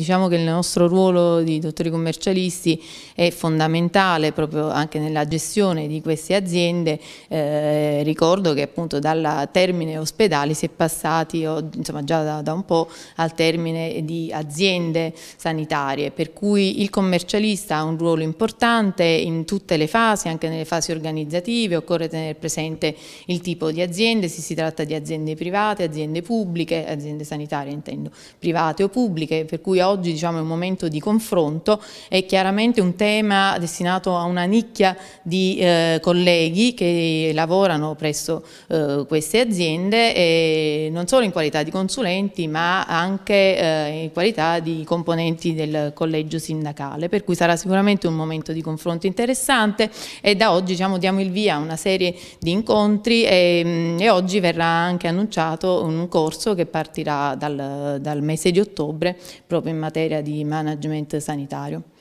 Diciamo che il nostro ruolo di dottori commercialisti è fondamentale proprio anche nella gestione di queste aziende. Eh, ricordo che appunto dal termine ospedali si è passati insomma, già da, da, un po' al termine di aziende sanitarie, per cui il commercialista ha un ruolo importante in tutte le fasi, anche nelle fasi organizzative, occorre tenere presente il tipo di aziende, se si tratta di aziende private, aziende pubbliche, aziende sanitarie intendo, private o pubbliche, per cui oggi diciamo, è un momento di confronto, è chiaramente un tema destinato a una nicchia di eh, colleghi che lavorano presso eh, queste aziende e non solo in qualità di consulenti ma anche eh, in qualità di componenti del collegio sindacale, per cui sarà sicuramente un momento di confronto interessante e da oggi diciamo, diamo il via a una serie di incontri e, mm, e oggi verrà anche annunciato un corso che partirà dal, dal mese di ottobre proprio in materia di management sanitario.